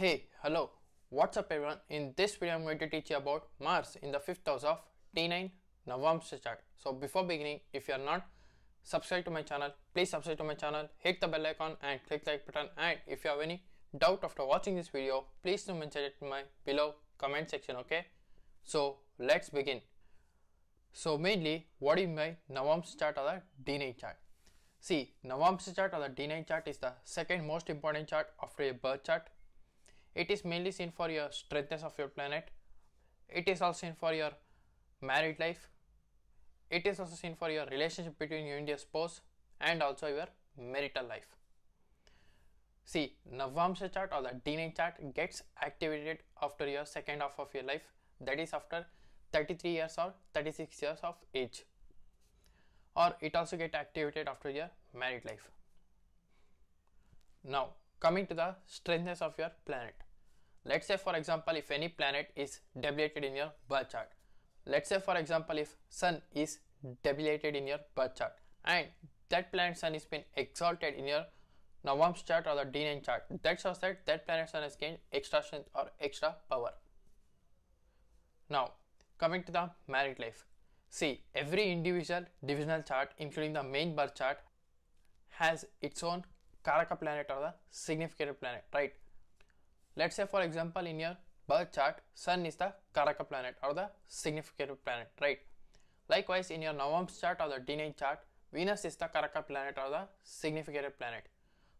Hey, hello, what's up everyone? In this video, I'm going to teach you about Mars in the fifth house of T9 Navamsa chart. So before beginning, if you are not subscribed to my channel, please subscribe to my channel, hit the bell icon and click like button. And if you have any doubt after watching this video, please do mention it in my below comment section, okay? So let's begin. So mainly, what is my you Navamsa chart or the D9 chart? See, Navamsa chart or the D9 chart is the second most important chart after a birth chart it is mainly seen for your strengthness of your planet it is also seen for your married life it is also seen for your relationship between you and your spouse and also your marital life see Navamsa chart or the d9 chart gets activated after your second half of your life that is after 33 years or 36 years of age or it also get activated after your married life now coming to the strangeness of your planet Let's say for example if any planet is debilitated in your birth chart. Let's say for example if sun is debilitated in your birth chart and that planet sun is been exalted in your Nawam's chart or the Dean chart. That shows that that planet sun has gained extra strength or extra power. Now coming to the married life. See every individual divisional chart including the main birth chart has its own Karaka planet or the significant planet right Let's say for example in your birth chart, Sun is the Karaka planet or the significant planet, right? Likewise in your Navam's chart or the Dinay chart, Venus is the Karaka planet or the significant planet.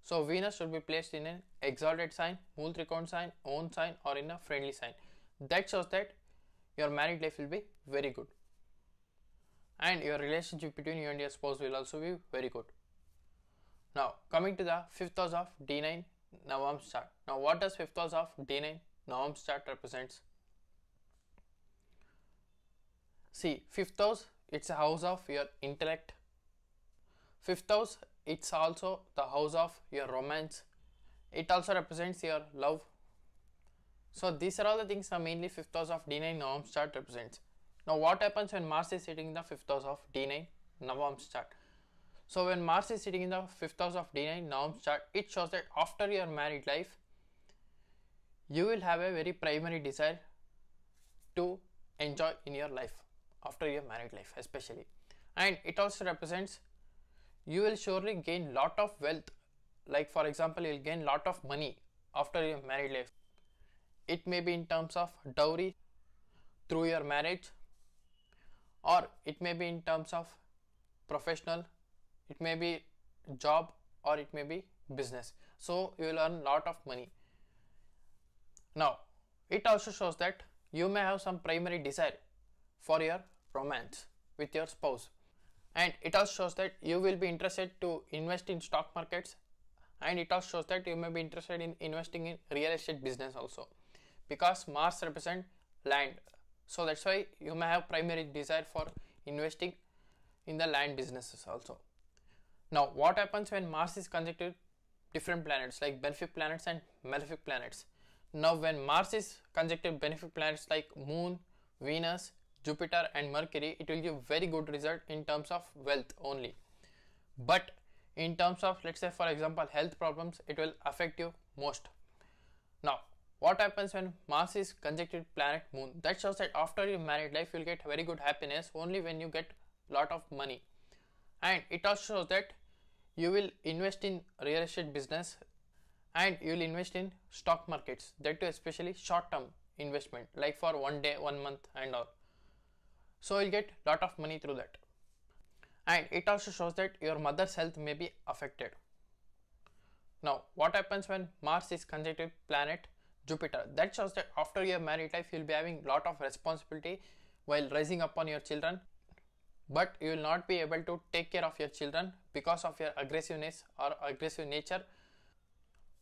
So Venus should be placed in an exalted sign, Mool Trikon sign, own sign or in a friendly sign. That shows that your married life will be very good. And your relationship between you and your spouse will also be very good. Now coming to the fifth house of D9 Nawamstad. Now, what does fifth clause of D9 Nawamstad represents? See, fifth house, it's a house of your intellect. Fifth house, it's also the house of your romance. It also represents your love. So, these are all the things that mainly fifth house of D9 Nawamstad represents. Now, what happens when Mars is sitting in the fifth house of D9 Nawamstad? So when Mars is sitting in the fifth house of D9 norm chart, it shows that after your married life, you will have a very primary desire to enjoy in your life after your married life, especially. And it also represents you will surely gain lot of wealth. Like for example, you'll gain lot of money after your married life. It may be in terms of dowry through your marriage, or it may be in terms of professional it may be job or it may be business so you will earn lot of money now it also shows that you may have some primary desire for your romance with your spouse and it also shows that you will be interested to invest in stock markets and it also shows that you may be interested in investing in real estate business also because mars represent land so that's why you may have primary desire for investing in the land businesses also now, what happens when Mars is conjected different planets like benefic planets and malefic planets? Now, when Mars is conjected benefic planets like Moon, Venus, Jupiter, and Mercury, it will give very good result in terms of wealth only. But in terms of, let's say, for example, health problems, it will affect you most. Now, what happens when Mars is conjected planet Moon? That shows that after your married life, you'll get very good happiness only when you get lot of money. And it also shows that you will invest in real estate business and you will invest in stock markets that too especially short term investment like for one day one month and all so you'll get lot of money through that and it also shows that your mother's health may be affected now what happens when mars is conjunctive planet jupiter that shows that after your married life you'll be having lot of responsibility while raising upon your children but you will not be able to take care of your children because of your aggressiveness or aggressive nature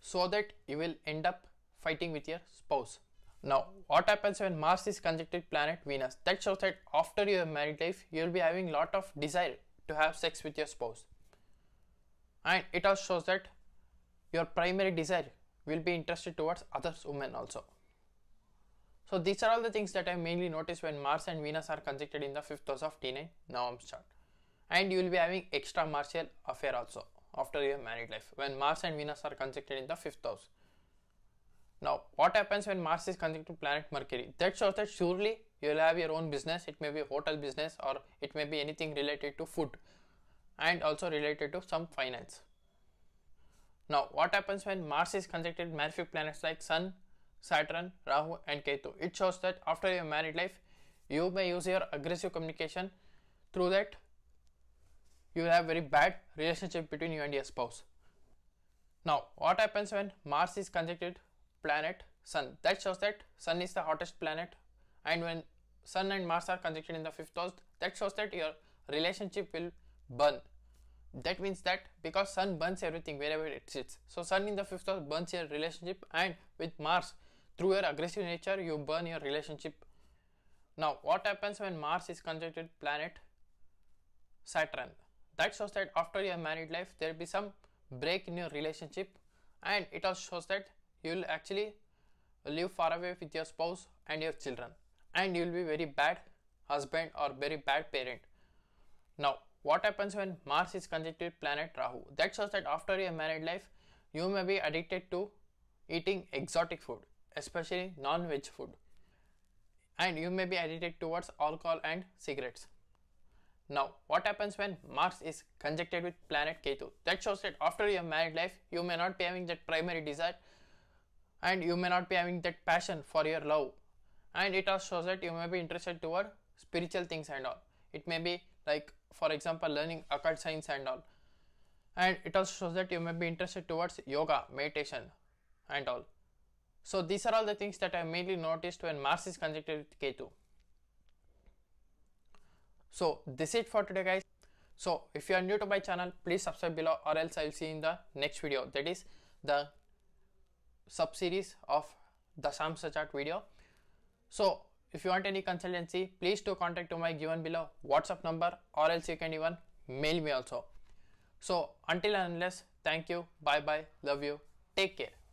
so that you will end up fighting with your spouse now what happens when mars is conjuncted planet venus that shows that after your married life you will be having lot of desire to have sex with your spouse and it also shows that your primary desire will be interested towards other women also so these are all the things that I mainly notice when Mars and Venus are conjected in the fifth house of T9 Navam's chart. And you will be having extra martial affair also after your married life when Mars and Venus are conjected in the fifth house. Now, what happens when Mars is conjunct to planet Mercury? That shows that surely you will have your own business. It may be hotel business or it may be anything related to food and also related to some finance. Now, what happens when Mars is conjuncted with malefic planets like Sun, Saturn, Rahu and Ketu. It shows that after your married life, you may use your aggressive communication through that you will have very bad relationship between you and your spouse. Now, what happens when Mars is conjuncted planet Sun? That shows that Sun is the hottest planet and when Sun and Mars are conjuncted in the fifth house, that shows that your relationship will burn. That means that because Sun burns everything wherever it sits. So Sun in the fifth house burns your relationship and with Mars through your aggressive nature you burn your relationship now what happens when mars is conjuncted planet saturn that shows that after your married life there will be some break in your relationship and it also shows that you will actually live far away with your spouse and your children and you will be very bad husband or very bad parent now what happens when mars is conjuncted planet rahu that shows that after your married life you may be addicted to eating exotic food especially non veg food, and you may be addicted towards alcohol and cigarettes. Now, what happens when Mars is conjected with planet Ketu? That shows that after your married life, you may not be having that primary desire and you may not be having that passion for your love. And it also shows that you may be interested toward spiritual things and all. It may be like, for example, learning occult science and all. And it also shows that you may be interested towards yoga, meditation, and all. So these are all the things that I mainly noticed when Mars is conjuncted with K2. So this is it for today guys. So if you are new to my channel, please subscribe below or else I will see in the next video. That is the sub-series of the Samsa chart video. So if you want any consultancy, please do contact to my given below WhatsApp number or else you can even mail me also. So until and unless, thank you, bye bye, love you, take care.